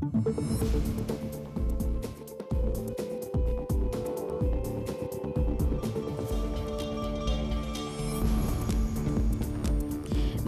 Thank you.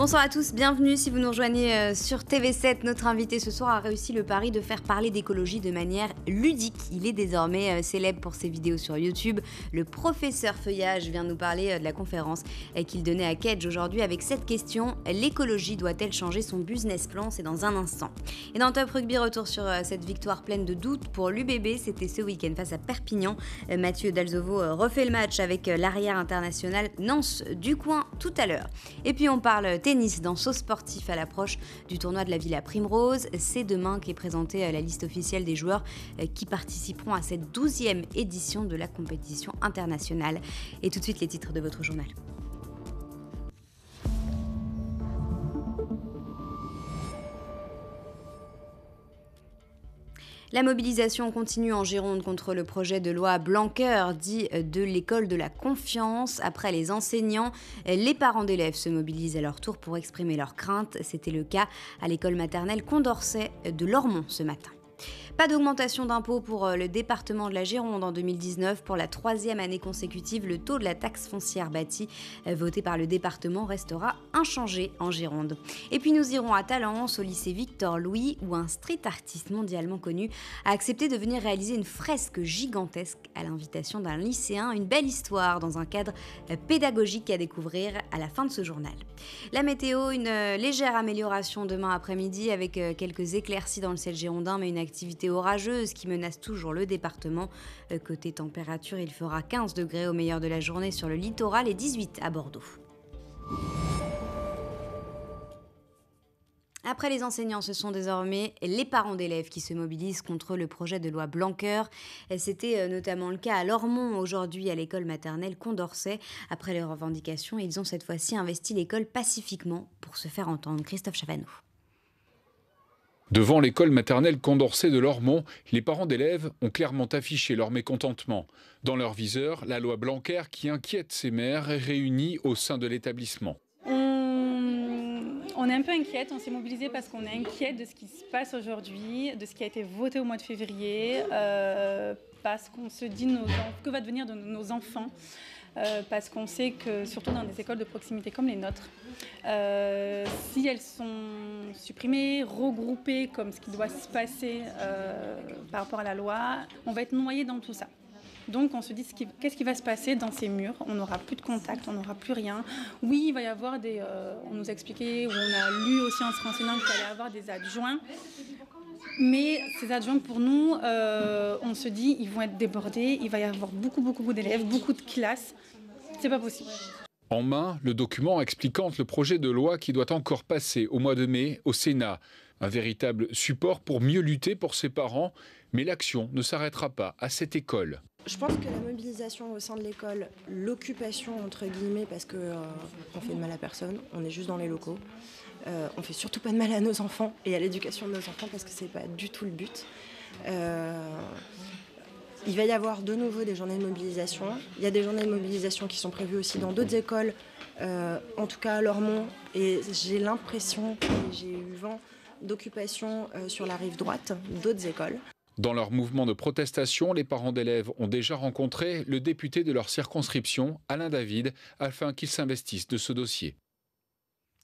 Bonsoir à tous, bienvenue si vous nous rejoignez euh, sur TV7. Notre invité ce soir a réussi le pari de faire parler d'écologie de manière ludique. Il est désormais euh, célèbre pour ses vidéos sur YouTube. Le professeur Feuillage vient nous parler euh, de la conférence qu'il donnait à Kedge aujourd'hui avec cette question l'écologie doit-elle changer son business plan C'est dans un instant. Et dans Top Rugby, retour sur cette victoire pleine de doutes pour l'UBB. C'était ce week-end face à Perpignan. Mathieu Dalzovo refait le match avec l'arrière international Nance du coin tout à l'heure. Et puis on parle tennis dans Sportif à l'approche du tournoi de la Villa Primrose. C'est demain qu'est présentée euh, la liste officielle des joueurs euh, qui participeront à cette 12e édition de la compétition internationale. Et tout de suite les titres de votre journal. La mobilisation continue en Gironde contre le projet de loi Blanquer, dit de l'école de la confiance. Après les enseignants, les parents d'élèves se mobilisent à leur tour pour exprimer leurs craintes. C'était le cas à l'école maternelle Condorcet de Lormont ce matin. Pas d'augmentation d'impôts pour euh, le département de la Gironde en 2019. Pour la troisième année consécutive, le taux de la taxe foncière bâtie euh, votée par le département restera inchangé en Gironde. Et puis nous irons à Talence, au lycée Victor Louis, où un street artiste mondialement connu a accepté de venir réaliser une fresque gigantesque à l'invitation d'un lycéen, une belle histoire dans un cadre euh, pédagogique à découvrir à la fin de ce journal. La météo, une légère amélioration demain après-midi avec quelques éclaircies dans le ciel girondin, mais une activité orageuse qui menace toujours le département. Euh, côté température, il fera 15 degrés au meilleur de la journée sur le littoral et 18 à Bordeaux. Après les enseignants, ce sont désormais les parents d'élèves qui se mobilisent contre le projet de loi Blanquer. C'était euh, notamment le cas à Lormont, aujourd'hui à l'école maternelle Condorcet. Après leurs revendications, ils ont cette fois-ci investi l'école pacifiquement pour se faire entendre. Christophe Chavano. Devant l'école maternelle Condorcet de Lormont, les parents d'élèves ont clairement affiché leur mécontentement. Dans leur viseur, la loi Blanquer qui inquiète ces mères est réunie au sein de l'établissement. On, est un peu inquiète, on s'est mobilisé parce qu'on est inquiète de ce qui se passe aujourd'hui, de ce qui a été voté au mois de février, euh, parce qu'on se dit que va devenir de nos enfants. Euh, parce qu'on sait que, surtout dans des écoles de proximité comme les nôtres, euh, si elles sont supprimées, regroupées comme ce qui doit se passer euh, par rapport à la loi, on va être noyé dans tout ça. Donc on se dit qu'est-ce qui va se passer dans ces murs On n'aura plus de contact, on n'aura plus rien. Oui, il va y avoir des. Euh, on nous a expliqué, on a lu aussi en se renseignant qu'il allait y avoir des adjoints. Mais ces adjoints, pour nous, euh, on se dit, ils vont être débordés, il va y avoir beaucoup, beaucoup d'élèves, beaucoup de classes. C'est pas possible. En main, le document expliquant le projet de loi qui doit encore passer au mois de mai au Sénat. Un véritable support pour mieux lutter pour ses parents, mais l'action ne s'arrêtera pas à cette école. Je pense que la mobilisation au sein de l'école, l'occupation entre guillemets, parce qu'on euh, on fait de mal à personne, on est juste dans les locaux. On euh, on fait surtout pas de mal à nos enfants et à l'éducation de nos enfants parce que c'est pas du tout le but. Euh, il va y avoir de nouveau des journées de mobilisation. Il y a des journées de mobilisation qui sont prévues aussi dans d'autres écoles, en tout cas à Lormont. Et j'ai l'impression, que j'ai eu vent d'occupation sur la rive droite d'autres écoles. Dans leur mouvement de protestation, les parents d'élèves ont déjà rencontré le député de leur circonscription, Alain David, afin qu'il s'investisse de ce dossier.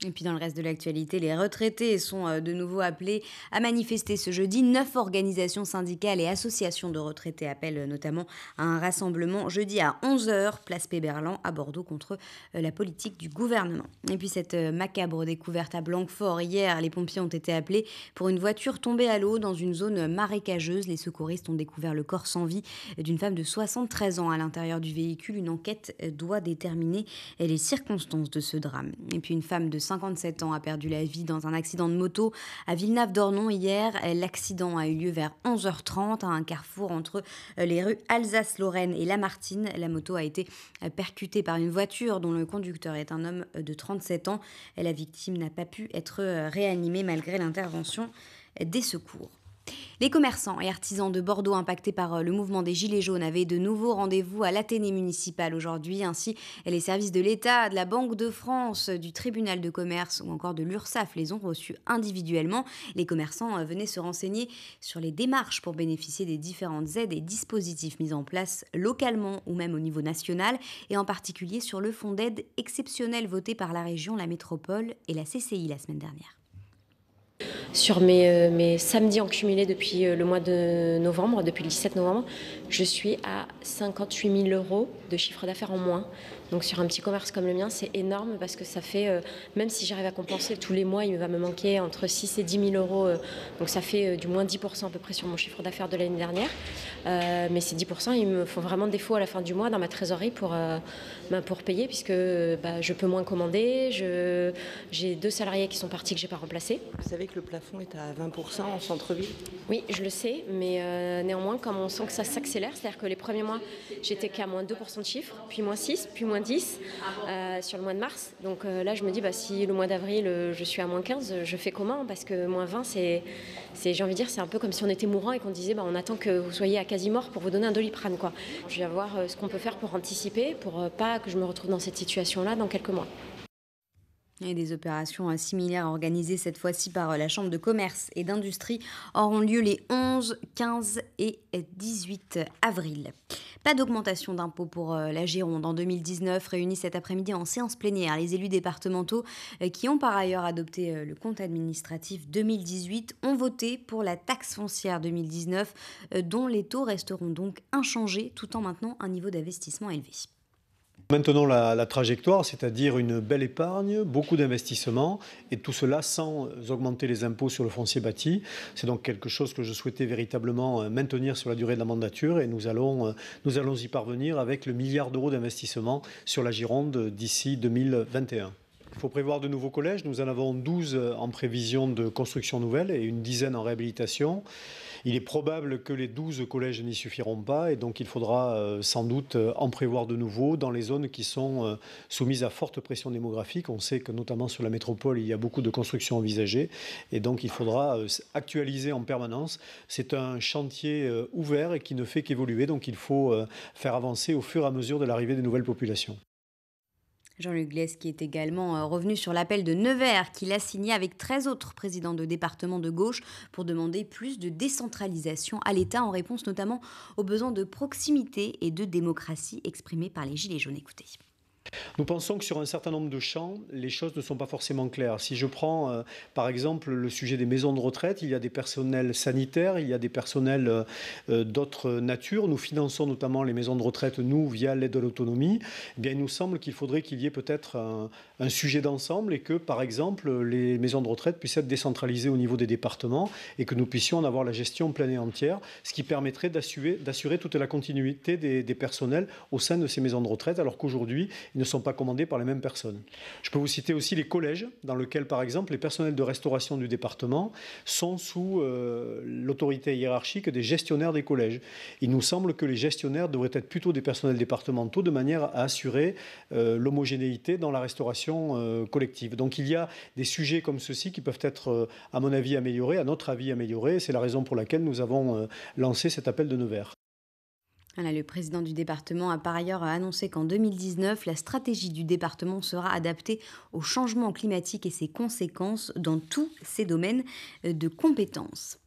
Et puis dans le reste de l'actualité, les retraités sont euh, de nouveau appelés à manifester ce jeudi. Neuf organisations syndicales et associations de retraités appellent euh, notamment à un rassemblement jeudi à 11h, place Péberlan, à Bordeaux, contre euh, la politique du gouvernement. Et puis cette macabre découverte à Blanquefort hier, les pompiers ont été appelés pour une voiture tombée à l'eau dans une zone marécageuse. Les secouristes ont découvert le corps sans vie d'une femme de 73 ans à l'intérieur du véhicule. Une enquête doit déterminer les circonstances de ce drame. Et puis une femme de 57 ans, a perdu la vie dans un accident de moto à Villeneuve-d'Ornon hier. L'accident a eu lieu vers 11h30 à un carrefour entre euh, les rues Alsace-Lorraine et Lamartine. La moto a été euh, percutée par une voiture dont le conducteur est un homme euh, de 37 ans. La victime n'a pas pu être réanimée malgré l'intervention des secours. Les commerçants et artisans de Bordeaux impactés par euh, le mouvement des Gilets jaunes avaient de nouveaux rendez-vous à l'Athénée municipale aujourd'hui. Ainsi, les services de l'État, de la Banque de France, du tribunal de commerce ou encore de l'URSSAF les ont reçus individuellement. Les commerçants euh, venaient se renseigner sur les démarches pour bénéficier des différentes aides et dispositifs mis en place localement ou même au niveau national, et en particulier sur le fonds d'aide exceptionnel voté par la région, la métropole et la CCI la semaine dernière. Sur euh, mes, samedis en cumulé depuis euh, le mois de novembre, depuis le 17 novembre, je suis à 58 000 euros de chiffre d'affaires en moins. Donc sur un petit commerce comme le mien, c'est énorme parce que ça fait, euh, même si j'arrive à compenser tous les mois, il va me manquer entre 6 et 10 000 euros. donc ça fait du moins 10 à peu près sur mon chiffre d'affaires de l'année dernière. mais ces 10 il me faut vraiment défaut à la fin du mois dans ma trésorerie pour, ben, pour payer puisque ben, je peux moins commander, j'ai deux salariés qui sont partis que j'ai pas remplacés. Vous savez que le fond, est à 20% en centre-ville Oui, je le sais, mais euh, néanmoins, comme on sent que ça s'accélère, c'est-à-dire que les premiers mois, j'étais qu'à moins 2% de chiffre, puis moins 6, puis moins 10 euh, sur le mois de mars. Donc euh, là, je me dis, bah, si le mois d'avril, je suis à moins 15, je fais comment Parce que moins 20, c'est, j'ai envie de dire, c'est un peu comme si on était mourant et qu'on disait, bah, on attend que vous soyez à quasi-mort pour vous donner un doliprane. Je vais voir ce qu'on peut faire pour anticiper, pour pas que je me retrouve dans cette situation-là dans quelques mois. Et des opérations euh, similaires organisées cette fois-ci par euh, la Chambre de commerce et d'industrie auront lieu les 11, 15 et 18 avril. Pas d'augmentation d'impôts pour euh, la Gironde en 2019, réunie cet après-midi en séance plénière. Les élus départementaux qui ont par ailleurs adopté le compte administratif 2018 ont voté pour la taxe foncière 2019 dont les taux resteront donc inchangés tout en maintenant un niveau d'investissement élevé. Maintenant, la, trajectoire, c'est-à-dire une belle épargne, beaucoup d'investissements, et tout cela sans augmenter les impôts sur le foncier bâti. C'est donc quelque chose que je souhaitais véritablement euh, maintenir sur la durée de la mandature, et nous allons, euh, nous allons y parvenir avec le milliard d'euros d'investissement sur la Gironde d'ici 2021. Il faut prévoir de nouveaux collèges. Nous en avons 12 euh, en prévision de construction nouvelle et une dizaine en réhabilitation. Il est probable que les 12 collèges n'y suffiront pas et donc il faudra euh, sans doute euh, en prévoir de nouveaux dans les zones qui sont soumises à forte pression démographique. On sait que notamment sur la métropole, il y a beaucoup de constructions envisagées et donc il faudra actualiser en permanence. C'est un chantier ouvert et qui ne fait qu'évoluer, donc il faut faire avancer au fur et à mesure de l'arrivée des nouvelles populations. Jean-Luc Glaise qui est également euh, revenu sur l'appel de Nevers qu'il a signé avec 13 autres présidents de départements de gauche pour demander plus de décentralisation à l'État en réponse notamment aux besoins de proximité et de démocratie exprimés par les Gilets jaunes. Écoutez. Nous pensons que sur un certain nombre de champs, les choses ne sont pas forcément claires. Si je prends euh, par exemple le sujet des maisons de retraite, il y a des personnels sanitaires, il y a des personnels euh, euh, d'autres natures. Nous finançons notamment les maisons de retraite, nous, via l'aide de l'autonomie. Eh bien, il nous semble qu'il faudrait qu'il y ait peut-être un, sujet d'ensemble et que par exemple les maisons de retraite puissent être décentralisées au niveau des départements et que nous puissions en avoir la gestion pleine et entière, ce qui permettrait d'assurer toute la continuité des, des personnels au sein de ces maisons de retraite, alors qu'aujourd'hui, ne sont pas commandés par les mêmes personnes. Je peux vous citer aussi les collèges, dans lesquels, par exemple, les personnels de restauration du département sont sous euh, l'autorité hiérarchique des gestionnaires des collèges. Il nous semble que les gestionnaires devraient être plutôt des personnels départementaux de manière à assurer euh, l'homogénéité dans la restauration euh, collective. Donc il y a des sujets comme ceux-ci qui peuvent être, à mon avis, améliorés, à notre avis, améliorés. C'est la raison pour laquelle nous avons lancé cet appel de Nevers le président du département a par ailleurs annoncé qu'en 2019, la stratégie du département sera adaptée au changement climatique et ses conséquences dans tous ses domaines euh, de compétences.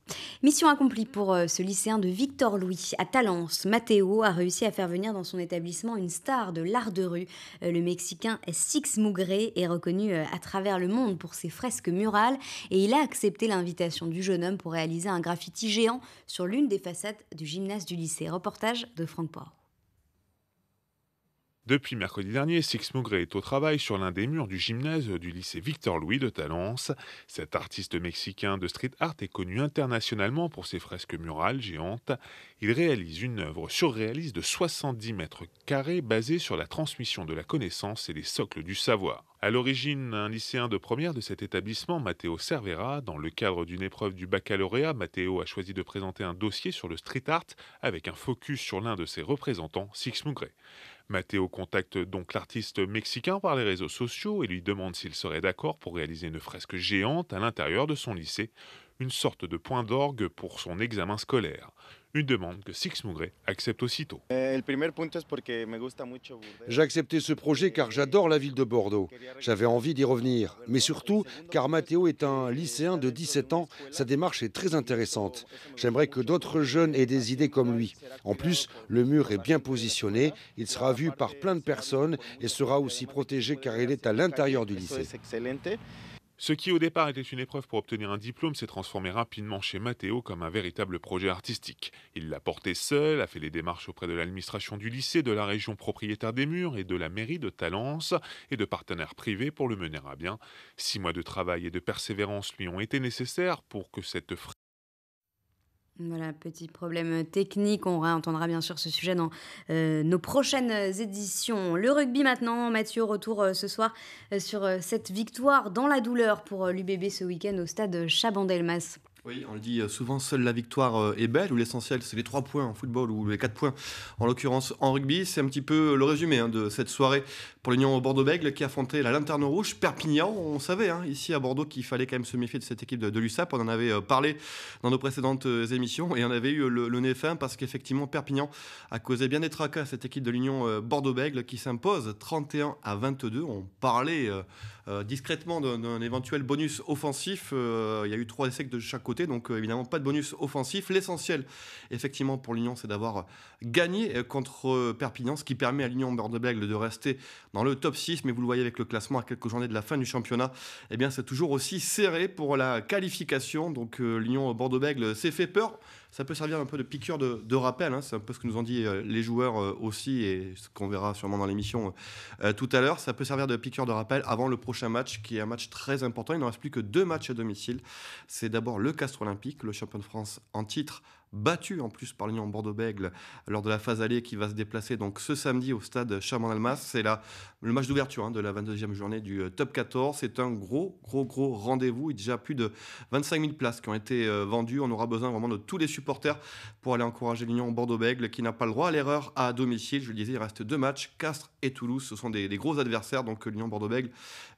Mission accomplie pour euh, ce lycéen de Victor Louis à Talence. Matteo a réussi à faire venir dans son établissement une star de l'art de rue. Euh, le Mexicain Six Mougré est reconnu euh, à travers le monde pour ses fresques murales et il a accepté l'invitation du jeune homme pour réaliser un graffiti géant sur l'une des façades du gymnase du lycée. Reportage de Franck Port. Depuis mercredi dernier, Six Mugre est au travail sur l'un des murs du gymnase du lycée Victor-Louis de Talence. Cet artiste mexicain de street art est connu internationalement pour ses fresques murales géantes. Il réalise une œuvre surréaliste de 70 mètres carrés basée sur la transmission de la connaissance et les socles du savoir. À l'origine, un lycéen de première de cet établissement, Matteo Cervera, dans le cadre d'une épreuve du baccalauréat, Matteo a choisi de présenter un dossier sur le street art avec un focus sur l'un de ses représentants, Six Mugre. Matteo contacte donc l'artiste mexicain par les réseaux sociaux et lui demande s'il serait d'accord pour réaliser une fresque géante à l'intérieur de son lycée, une sorte de point d'orgue pour son examen scolaire une demande que Six Mougré accepte aussitôt. Eh, J'ai accepté ce projet car j'adore la ville de Bordeaux. J'avais envie d'y revenir, mais surtout car Matteo est un lycéen de 17 ans. Sa démarche est très intéressante. J'aimerais que d'autres jeunes aient des idées comme lui. En plus, le mur est bien positionné, il sera vu par plein de personnes et sera aussi protégé car il est à l'intérieur du lycée. Ce qui au départ était une épreuve pour obtenir un diplôme s'est transformé rapidement chez Matteo comme un véritable projet artistique. Il l'a porté seul, a fait les démarches auprès de l'administration du lycée, de la région propriétaire des murs et de la mairie de Talence et de partenaires privés pour le mener à bien. Six mois de travail et de persévérance lui ont été nécessaires pour que cette voilà, petit problème technique. On réentendra bien sûr ce sujet dans euh, nos prochaines éditions. Le rugby maintenant, Mathieu, retour euh, ce soir euh, sur cette victoire dans la douleur pour l'UBB ce week-end au stade Chabandelmas. Oui, on le dit souvent, seule la victoire est belle, ou l'essentiel, c'est les trois points en football, ou les quatre points en l'occurrence en rugby. C'est un petit peu le résumé hein, de cette soirée pour l'Union Bordeaux-Bègle qui affrontait la Lanterne Rouge. Perpignan, on savait hein, ici à Bordeaux qu'il fallait quand même se méfier de cette équipe de, l'USAP. On en avait euh, parlé dans nos précédentes euh, émissions et on avait eu euh, le, nez fin parce qu'effectivement Perpignan a causé bien des tracas à cette équipe de l'Union Bordeaux-Bègle qui s'impose 31 à 22. On parlait discrètement d'un éventuel bonus offensif. il y a eu trois essais de chaque côté, donc évidemment pas de bonus offensif. L'essentiel, effectivement, pour l'Union, c'est d'avoir gagné contre Perpignan, ce qui permet à l'Union Bordeaux-Bègle de rester dans le top 6, mais vous le voyez avec le classement à quelques journées de la fin du championnat, eh bien c'est toujours aussi serré pour la qualification. Donc euh, l'Union Bordeaux-Bègle s'est fait peur. Ça peut servir un peu de piqûre de, rappel, hein. c'est un peu ce que nous ont dit euh, les joueurs euh, aussi et ce qu'on verra sûrement dans l'émission tout à l'heure. Ça peut servir de piqûre de rappel avant le prochain match qui est un match très important. Il n'en reste plus que deux matchs à domicile. C'est d'abord le Castre Olympique, le champion de France en titre battu en plus par l'Union Bordeaux-Bègle lors de la phase allée qui va se déplacer donc ce samedi au stade chamon almas C'est le match d'ouverture hein, de la 22e journée du euh, top 14. C'est un gros, gros, gros rendez-vous. Il y a déjà plus de 25 000 places qui ont été euh, vendues. On aura besoin vraiment de tous les supporters pour aller encourager l'Union Bordeaux-Bègle qui n'a pas le droit à l'erreur à domicile. Je le disais, il reste deux matchs, Castres et Toulouse. Ce sont des, gros adversaires, donc l'Union Bordeaux-Bègle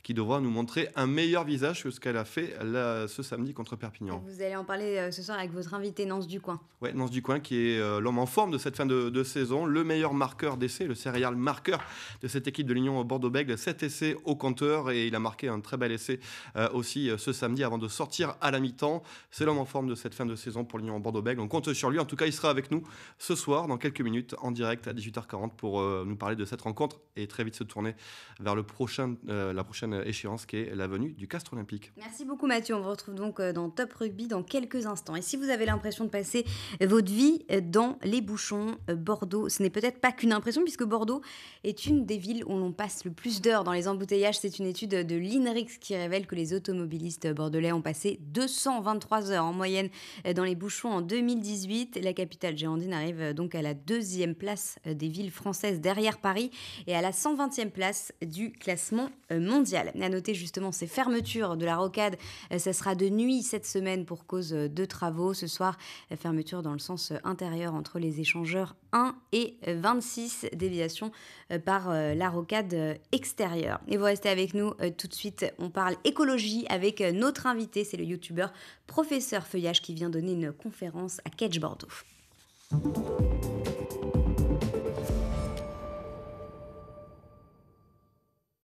qui devra nous montrer un meilleur visage que ce qu'elle a fait ce samedi contre Perpignan. Vous allez en parler euh, ce soir avec votre invité Nance Ducoin. Ouais, Nance du coin qui est euh, l'homme en forme de cette fin de, saison, le meilleur marqueur d'essai, le serial marqueur de cette équipe de l'Union Bordeaux-Bègles. 7 essais au compteur et il a marqué un très bel essai euh, aussi euh, ce samedi avant de sortir à la mi-temps. C'est l'homme en forme de cette fin de saison pour l'Union Bordeaux-Bègles. On compte sur lui. En tout cas, il sera avec nous ce soir dans quelques minutes en direct à 18h40 pour nous parler de cette rencontre et très vite se tourner vers le prochain, la prochaine échéance qui est la venue du Castre Olympique. Merci beaucoup Mathieu. On vous retrouve donc dans Top Rugby dans quelques instants. Et si vous avez l'impression de passer euh, votre vie euh, dans les bouchons. Euh, Bordeaux, ce n'est peut-être pas qu'une impression puisque Bordeaux est une des villes où l'on passe le plus d'heures dans les embouteillages. C'est une étude de l'INRIX qui révèle que les automobilistes bordelais ont passé 223 heures en moyenne dans les bouchons en 2018. La capitale géandine arrive donc à la deuxième place des villes françaises derrière Paris et à la 120e place du classement mondial. À noter justement ces fermetures de la rocade, ça sera de nuit cette semaine pour cause de travaux. Ce soir, fermeture dans le sens euh, intérieur entre les échangeurs 1 et 26, déviation euh, par euh, la rocade extérieure. Et vous restez avec nous tout de suite, on parle écologie avec notre invité, c'est le youtubeur professeur Feuillage qui vient donner une conférence à Catch Bordeaux.